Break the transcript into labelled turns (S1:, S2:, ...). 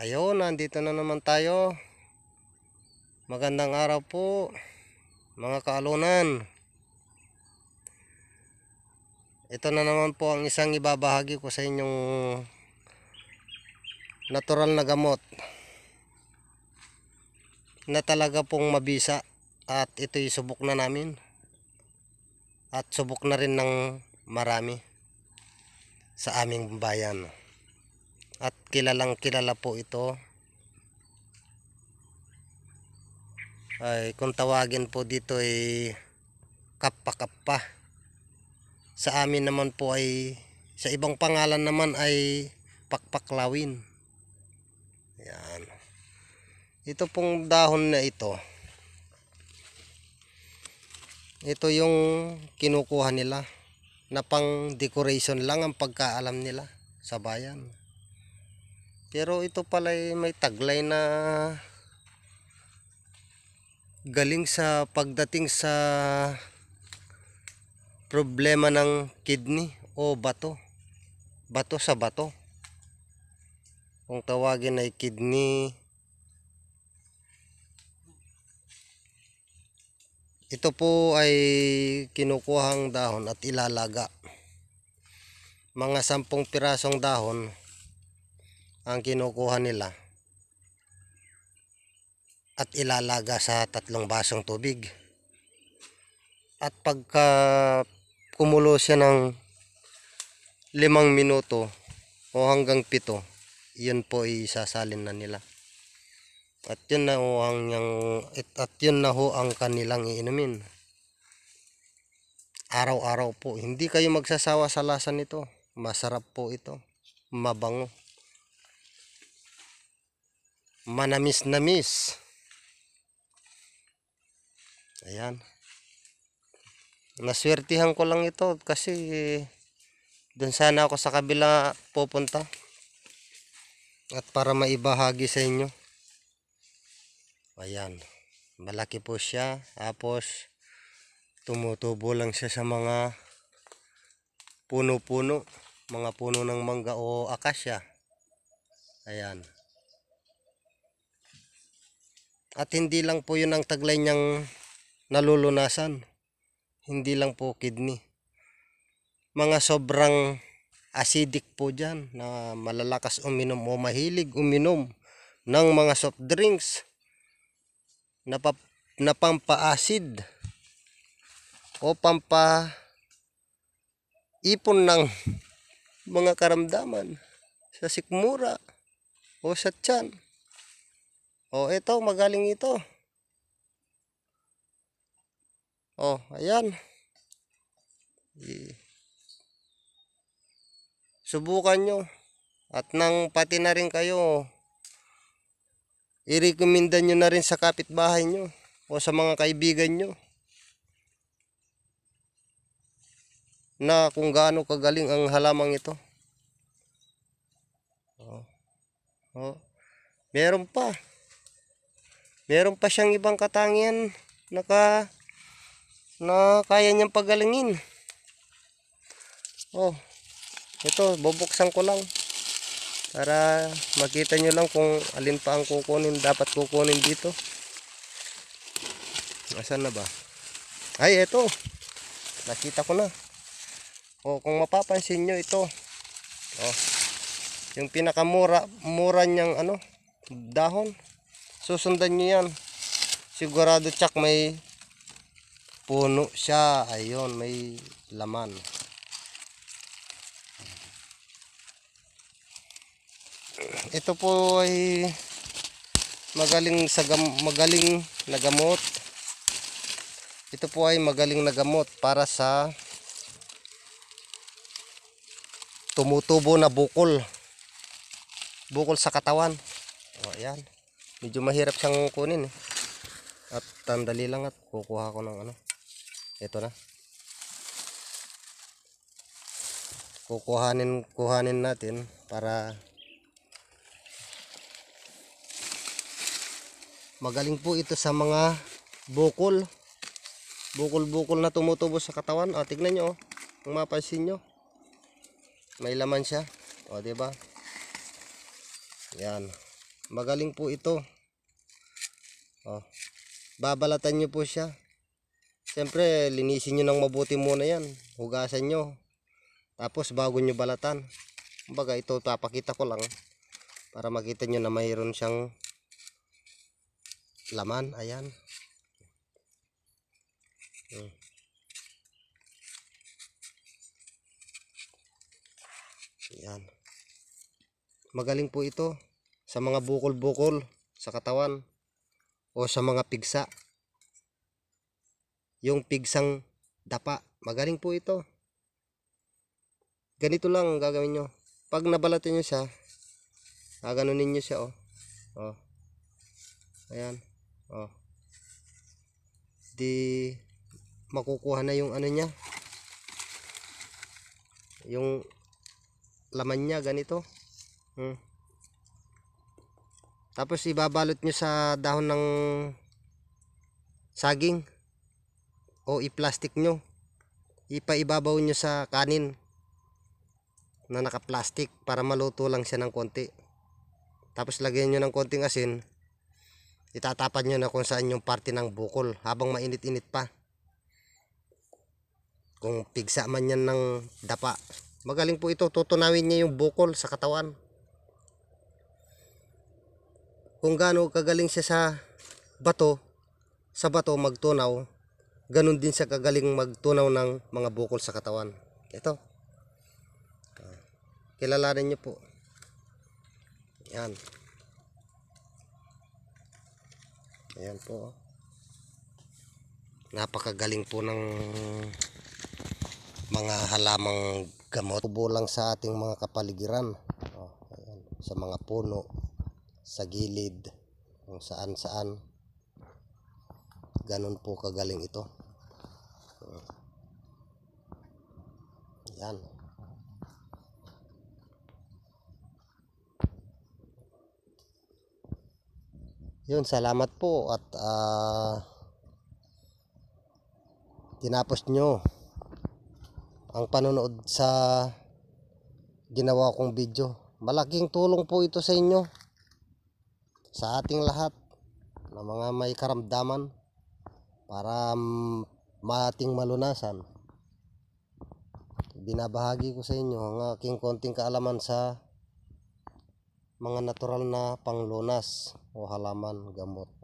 S1: Ayun, nandito na naman tayo. Magandang araw po, mga kaalunan. Ito na naman po ang isang ibabahagi ko sa inyong natural na gamot na talaga pong mabisa at ito'y subok na namin at subok na rin ng marami sa aming bayan kilalang kilala po ito ay kung tawagin po dito ay kappa-kappa sa amin naman po ay sa ibang pangalan naman ay pakpaklawin yan ito pong dahon na ito ito yung kinukuha nila na pang decoration lang ang pagkaalam nila sa bayan pero ito pala ay may taglay na galing sa pagdating sa problema ng kidney o bato. Bato sa bato. Kung tawagin ay kidney Ito po ay kinukuhang dahon at ilalaga. Mga sampung pirasong dahon ang kinukuha nila at ilalaga sa tatlong basong tubig at pagka kumulo siya ng limang minuto o hanggang pito yun po isasalin na nila at yun na ho ang yung, at yun na ho ang kanilang iinumin araw-araw po hindi kayo magsasawa sa lasa nito masarap po ito mabango manamis-namis. Ayan. Naswertihan ko lang ito kasi doon sana ako sa kabila pupunta. At para maibahagi sa inyo. Ayan. Malaki po siya. Tapos tumutubo lang siya sa mga puno-puno. Mga puno ng mangga o akasya. Ayan. At hindi lang po yun ang taglay niyang nalulunasan. Hindi lang po kidney. Mga sobrang acidic po dyan na malalakas uminom o mahilig uminom ng mga soft drinks na, pa, na pampaasid o pampa ipon ng mga karamdaman sa sikmura o sa tiyan. Oh, ito, magaling ito. Oh, ayan. Subukan nyo. At nang pati na rin kayo, i-recommenda nyo na rin sa kapitbahay nyo o sa mga kaibigan nyo na kung gaano kagaling ang halamang ito. Oh. Oh. Meron pa meron pa siyang ibang katangian na, na kaya niyang pagalingin oh ito bubuksan ko lang para makita nyo lang kung alin pa ang kukunin dapat kukunin dito asan na ba ay ito nakita ko na oh kung mapapansin nyo ito oh yung pinakamura mura niyang ano dahon susundan nyo yan sigurado tsak may puno siya ayun may laman ito po ay magaling sa gam magaling na gamot ito po ay magaling na gamot para sa tumutubo na bukol bukol sa katawan o ayan medyo mahirap siyang kunin eh. at tandali lang at kukuha ko ng ano ito na kukuhanin kuhanin natin para magaling po ito sa mga bukol bukol bukol na tumutubo sa katawan o tignan nyo o oh. kung mapansin nyo may laman siya o diba yan Magaling po ito. Oh. Babalatan nyo po siya. Siyempre, linisin nyo ng mabuti muna yan. Hugasan nyo. Tapos, bago nyo balatan. Kumbaga, ito papakita ko lang. Para makita nyo na mayroon siyang laman. Ayan. Hmm. Ayan. Magaling po ito sa mga bukol-bukol sa katawan o sa mga pigsa. Yung pigsang dapa, magaling po ito. Ganito lang gagawin nyo. Pag nabalatin nyo siya, gaganunin nyo siya, oh. Oh. Ayan. Oh. Di makukuha na yung ano niya. Yung laman niya ganito. Hmm. Tapos ibabalot nyo sa dahon ng saging o i-plastic nyo. Ipaibabaw nyo sa kanin na naka-plastic para maluto lang siya ng konti. Tapos lagyan nyo ng konting asin. Itatapan nyo na kung saan yung parte ng bukol habang mainit-init pa. Kung pigsa man yan ng dapa. Magaling po ito, tutunawin niya yung bukol sa katawan kung gaano kagaling siya sa bato, sa bato magtunaw, ganun din siya kagaling magtunaw ng mga bukol sa katawan. Ito. Ah, kilalanin niyo po. Yan. Ayan po. Napakagaling po ng mga halamang gamot. Tubo lang sa ating mga kapaligiran. Oh, ayan. Sa mga puno sa gilid kung saan saan ganun po kagaling ito yan yun salamat po at uh, tinapos nyo ang panonood sa ginawa kong video malaking tulong po ito sa inyo sa ating lahat na mga may karamdaman para mating malunasan. Binabahagi ko sa inyo ang aking konting kaalaman sa mga natural na panglunas o halaman gamot.